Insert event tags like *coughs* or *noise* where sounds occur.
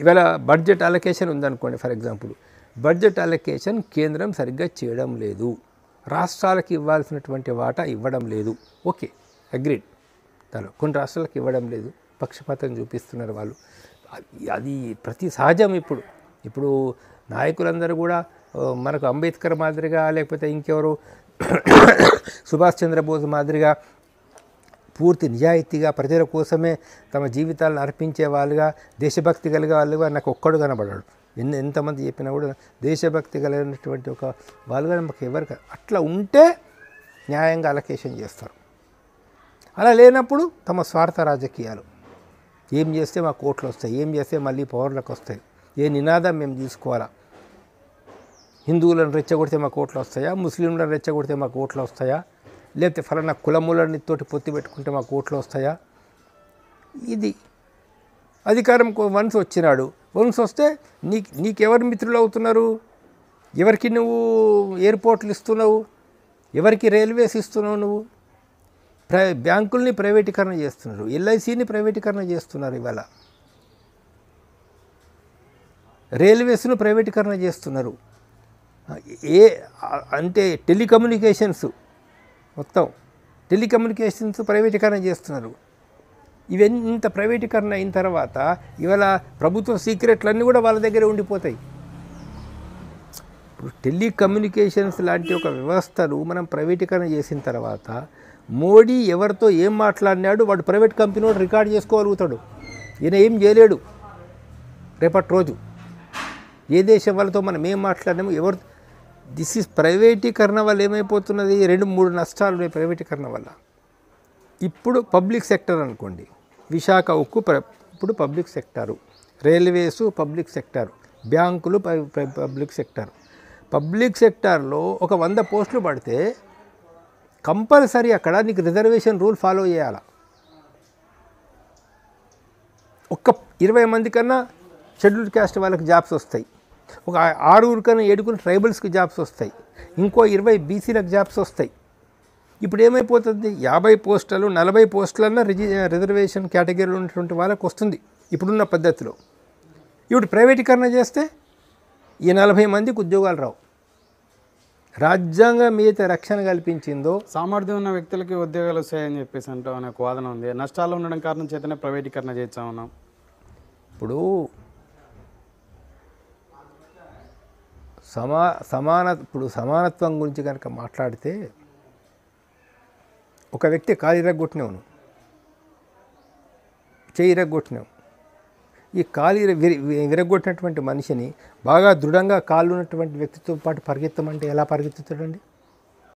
ఇవాళ budget allocation ఉందనుకోండి for example budget allocation కేంద్రం సరిగ్గా చేయడం లేదు రాష్ట్రాలకు ఇవ్వాల్సినటువంటి వాటా ఇవ్వడం లేదు ఓకే అగ్రిడ్ దానిలో కొన్ని రాష్ట్రాలకు ఇవ్వడం లేదు పక్షపాతం చూపిస్తున్నారు వాళ్ళు అది ప్రతి సహజం ఇప్పుడు ఇప్పుడు నాయకులందరూ కూడా మనకు అంబేద్కర్ మాదిరిగా లేకపోతే ఇంకెవరు *coughs* సుభాష్ చంద్రబోస్ మాదిరిగా పూర్తి నిజాయితీగా ప్రజల కోసమే తమ జీవితాలను అర్పించే వాళ్ళుగా దేశభక్తి కలిగే వాళ్ళుగా నాకు ఒక్కడు కనబడాడు ఎన్ని ఎంతమంది చెప్పినా కూడా దేశభక్తి కలిగినటువంటి ఒక వాళ్ళుగా మాకు ఎవరికి అట్లా ఉంటే న్యాయంగా అలకేషన్ చేస్తారు అలా లేనప్పుడు తమ స్వార్థ రాజకీయాలు ఏం చేస్తే మా కోట్లు వస్తాయి ఏం చేస్తే మళ్ళీ పౌరులకు వస్తాయి ఏ నినాదం మేము తీసుకోవాలా హిందువులను రెచ్చగొడితే మా కోట్లు వస్తాయా ముస్లింలను రెచ్చగొడితే మా కోట్లు వస్తాయా లేకపోతే ఫలానా కులములని తోటి పొత్తి పెట్టుకుంటే మాకు ఓట్లు వస్తాయా ఇది అధికారం వన్స్ వచ్చినాడు వంశ వస్తే నీ నీకెవరి మిత్రులు అవుతున్నారు ఎవరికి నువ్వు ఎయిర్పోర్ట్లు ఇస్తున్నావు ఎవరికి రైల్వేస్ ఇస్తున్నావు నువ్వు ప్రై బ్యాంకుల్ని ప్రైవేటీకరణ చేస్తున్నారు ఎల్ఐసిని ప్రైవేటీకరణ చేస్తున్నారు ఇవాళ రైల్వేస్ను ప్రైవేటీకరణ చేస్తున్నారు ఏ అంటే టెలికమ్యూనికేషన్స్ మొత్తం టెలికమ్యూనికేషన్స్ ప్రైవేటీకరణ చేస్తున్నారు ఇవెంత ప్రైవేటీకరణ అయిన తర్వాత ఇవాళ సీక్రెట్లు సీక్రెట్లన్నీ కూడా వాళ్ళ దగ్గరే ఉండిపోతాయి ఇప్పుడు టెలికమ్యూనికేషన్స్ లాంటి ఒక వ్యవస్థలు మనం ప్రైవేటీకరణ చేసిన తర్వాత మోడీ ఎవరితో ఏం మాట్లాడినాడు వాడు ప్రైవేట్ కంపెనీ వాడు రికార్డ్ చేసుకోగలుగుతాడు ఈయన ఏం చేయలేడు రేపటి రోజు ఏ దేశం వాళ్ళతో మనం ఏం మాట్లాడినాము ఎవరు దిస్ ఇస్ ప్రైవేటీకరణ వల్ల ఏమైపోతున్నది రెండు మూడు నష్టాలు ఉన్నాయి ప్రైవేటీకరణ వల్ల ఇప్పుడు పబ్లిక్ సెక్టర్ అనుకోండి విశాఖ ఉక్కు ఇప్పుడు public sector railways public sector బ్యాంకులు పబ్లిక్ సెక్టర్ పబ్లిక్ సెక్టార్లో ఒక వంద పోస్టులు పడితే కంపల్సరీ అక్కడ నీకు రిజర్వేషన్ రూల్ ఫాలో చేయాల ఒక్క ఇరవై మంది కన్నా షెడ్యూల్డ్ క్యాస్ట్ వాళ్ళకి జాబ్స్ వస్తాయి ఒక ఆరుగురు కన్నా ఏడుగురు ట్రైబల్స్కి జాబ్స్ వస్తాయి ఇంకో ఇరవై బీసీలకు జాబ్స్ వస్తాయి ఇప్పుడు ఏమైపోతుంది యాభై పోస్టులు నలభై పోస్టులన్నా రిజి రిజర్వేషన్ కేటగిరీలు ఉన్నటువంటి వాళ్ళకు వస్తుంది ఇప్పుడున్న పద్ధతిలో ఇప్పుడు ప్రైవేటీకరణ చేస్తే ఈ నలభై మందికి ఉద్యోగాలు రావు రాజ్యాంగం మీద రక్షణ కల్పించిందో సామర్థ్యం ఉన్న వ్యక్తులకి ఉద్యోగాలు వస్తాయని చెప్పేసి అంటూ అనే వాదన ఉంది నష్టాలు ఉండడం కారణం చేతనే ప్రైవేటీకరణ చేస్తామన్నాం ఇప్పుడు సమా సమాన ఇప్పుడు సమానత్వం గురించి కనుక మాట్లాడితే ఒక వ్యక్తి కాలు ఇరగొట్టినవును చేయి ఇరగొట్టినావు ఈ కాలు విరగొట్టినటువంటి మనిషిని బాగా దృఢంగా కాళ్ళు ఉన్నటువంటి వ్యక్తితో పాటు పరిగెత్తమంటే ఎలా పరిగెత్తుతాడండి